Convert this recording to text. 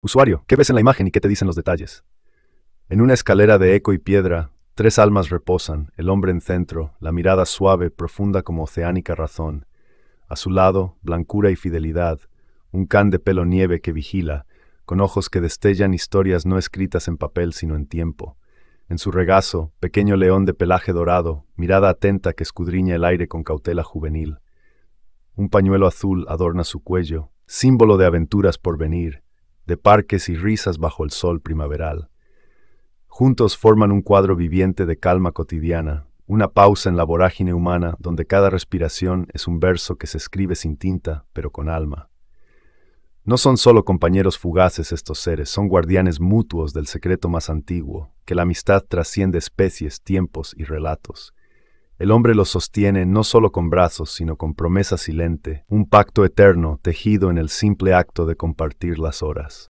Usuario, ¿qué ves en la imagen y qué te dicen los detalles? En una escalera de eco y piedra, tres almas reposan, el hombre en centro, la mirada suave, profunda como oceánica razón. A su lado, blancura y fidelidad, un can de pelo nieve que vigila, con ojos que destellan historias no escritas en papel sino en tiempo. En su regazo, pequeño león de pelaje dorado, mirada atenta que escudriña el aire con cautela juvenil. Un pañuelo azul adorna su cuello, símbolo de aventuras por venir, de parques y risas bajo el sol primaveral. Juntos forman un cuadro viviente de calma cotidiana, una pausa en la vorágine humana donde cada respiración es un verso que se escribe sin tinta, pero con alma. No son solo compañeros fugaces estos seres, son guardianes mutuos del secreto más antiguo, que la amistad trasciende especies, tiempos y relatos. El hombre los sostiene no solo con brazos, sino con promesa silente, un pacto eterno tejido en el simple acto de compartir las horas.